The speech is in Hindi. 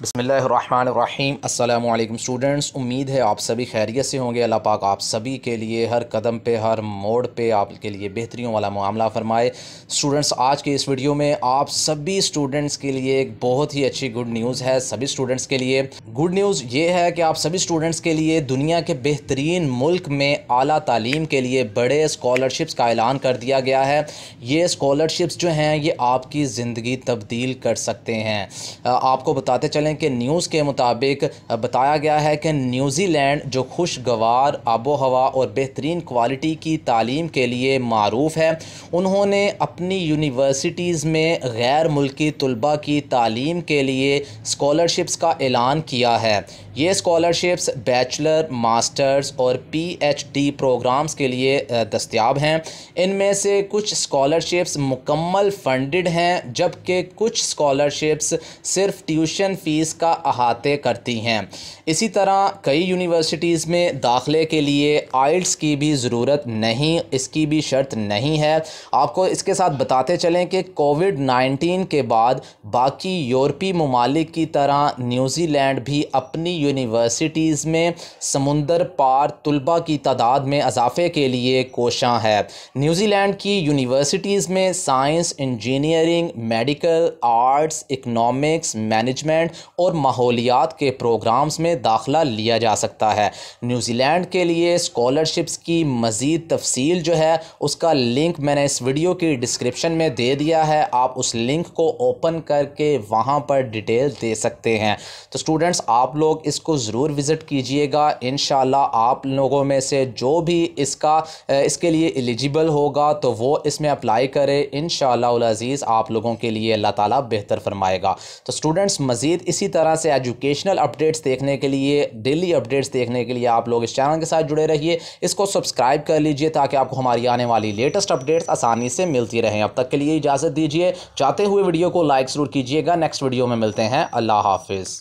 बसमीम अल्लाम स्टूडेंट्स उम्मीद है आप सभी खैरियत से होंगे अल्लाह पाक आप सभी के लिए हर कदम पे हर मोड़ पे आपके लिए बेहतरीन वाला मामला फरमाए स्टूडेंट्स आज के इस वीडियो में आप सभी स्टूडेंट्स के लिए एक बहुत ही अच्छी गुड न्यूज़ है सभी स्टूडेंट्स के लिए गुड न्यूज़ ये है कि आप सभी स्टूडेंट्स के लिए दुनिया के बेहतरीन मुल्क में अली तलीम के लिए बड़े स्कॉलरशिप्स का ऐलान कर दिया गया है ये स्कॉलरशिप्स जो हैं ये आपकी ज़िंदगी तब्दील कर सकते हैं आपको बताते चले चलें कि न्यूज़ के मुताबिक बताया गया है कि न्यूज़ीलैंड जो खुशगवार आबो हवा और बेहतरीन क्वालिटी की तालीम के लिए मरूफ है उन्होंने अपनी यूनिवर्सिटीज़ में गैर मुल्की तलबा की तालीम के लिए स्कॉलरशिप्स का ऐलान किया है ये स्कॉलरशिप्स बैचलर मास्टर्स और पीएचडी प्रोग्राम्स के लिए दस्याब हैं इनमें से कुछ स्कॉलरशिप्स मुकम्मल फंडेड हैं जबकि कुछ स्कॉलरशिप्स सिर्फ ट्यूशन फ़ी फ़ीस का अहाते करती हैं इसी तरह कई यूनिवर्सिटीज़ में दाखिले के लिए आइल्स की भी ज़रूरत नहीं इसकी भी शर्त नहीं है आपको इसके साथ बताते चलें कि कोविड नाइन्टीन के बाद बाकी यूरोपी ममालिक की तरह न्यूज़ीलैंड भी अपनी यूनिवर्सिटीज़ में समुंदर पार तलबा की तादाद में अजाफे के लिए कोशाँ है न्यूज़ीलैंड की यूनिवर्सिटीज़ में science engineering medical arts economics management और माहौलियात के प्रोग्राम्स में दाखला लिया जा सकता है न्यूजीलैंड के लिए स्कॉलरशिप्स की मज़ीद तफसील जो है उसका लिंक मैंने इस वीडियो की डिस्क्रिप्शन में दे दिया है आप उस लिंक को ओपन करके वहाँ पर डिटेल दे सकते हैं तो स्टूडेंट्स आप लोग इसको ज़रूर विज़िट कीजिएगा इन आप लोगों में से जो भी इसका इसके लिए एलिजिबल होगा तो वो इसमें अप्लाई करे इन शजीज़ आप लोगों के लिए अल्लाह ताला बेहतर फरमाएगा तो स्टूडेंट्स मज़ीद इस इसी तरह से एजुकेशनल अपडेट्स देखने के लिए डेली अपडेट्स देखने के लिए आप लोग इस चैनल के साथ जुड़े रहिए इसको सब्सक्राइब कर लीजिए ताकि आपको हमारी आने वाली लेटेस्ट अपडेट्स आसानी से मिलती रहें अब तक के लिए इजाज़त दीजिए चाहते हुए वीडियो को लाइक ज़रूर कीजिएगा नेक्स्ट वीडियो में मिलते हैं अल्लाह हाफिज़